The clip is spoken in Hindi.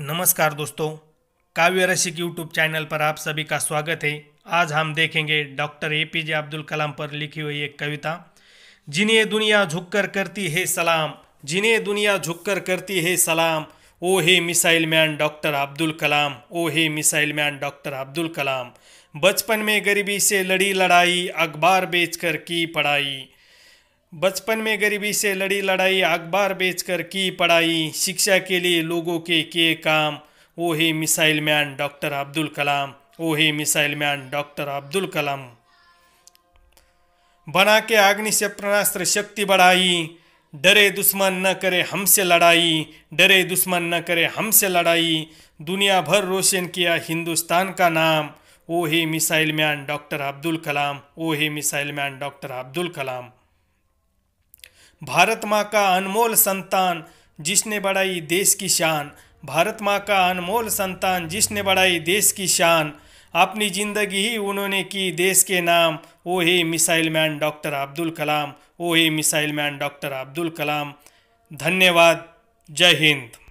नमस्कार दोस्तों काव्य रसिक यूट्यूब चैनल पर आप सभी का स्वागत है आज हम देखेंगे doctor A P J Abdul Kalam पर लिखी हुई एक कविता जिन्हें दुनिया झुककर करती है सलाम जिन्हें दुनिया झुककर करती है सलाम ओ हे missile man doctor Abdul Kalam ओ हे missile man doctor Abdul Kalam बचपन में गरीबी से लड़ी लड़ाई अखबार बेचकर की पढ़ाई बचपन में गरीबी से लड़ी लड़ाई अखबार बेचकर की पढ़ाई शिक्षा के लिए लोगों के किए काम वो ही missile man doctor Abdul Kalam वो ही missile man doctor Abdul Kalam बना के अग्नि से प्रणास्त्र शक्ति बढ़ाई डरे दुश्मन न करे हमसे लड़ाई डरे दुश्मन न करे हमसे लड़ाई दुनिया भर रोशन किया हिंदुस्तान का नाम वो ही missile man doctor Abdul Kalam वो ही missile man doctor Abdul Kalam Bharat माँ का अनमोल संतान जिसने बढ़ाई देश की शान भारत माँ का अनमोल संतान जिसने बढ़ाई देश की शान अपनी ज़िंदगी ही उन्होंने की देश के नाम ओ हे missile man doctor Abdul Kalam ओ हे missile man doctor Abdul Kalam धन्यवाद जय हिंद